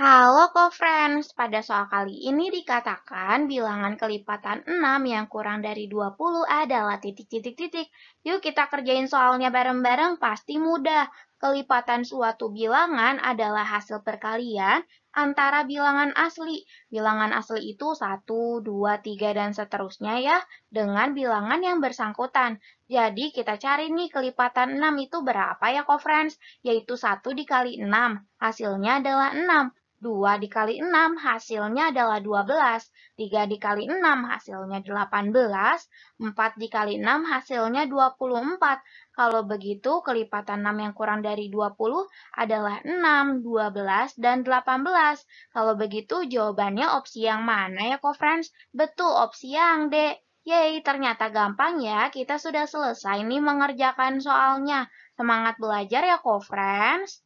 Halo co-friends, pada soal kali ini dikatakan bilangan kelipatan 6 yang kurang dari 20 adalah titik-titik-titik. Yuk kita kerjain soalnya bareng-bareng, pasti mudah. Kelipatan suatu bilangan adalah hasil perkalian antara bilangan asli. Bilangan asli itu 1, 2, 3, dan seterusnya ya, dengan bilangan yang bersangkutan. Jadi kita cari nih kelipatan 6 itu berapa ya co-friends? Yaitu 1 dikali 6, hasilnya adalah 6. 2 dikali 6 hasilnya adalah 12, 3 dikali 6 hasilnya 18, 4 dikali 6 hasilnya 24. Kalau begitu, kelipatan 6 yang kurang dari 20 adalah 6, 12, dan 18. Kalau begitu, jawabannya opsi yang mana ya, co-friends? Betul, opsi yang D. Yeay, ternyata gampang ya. Kita sudah selesai nih mengerjakan soalnya. Semangat belajar ya, co-friends.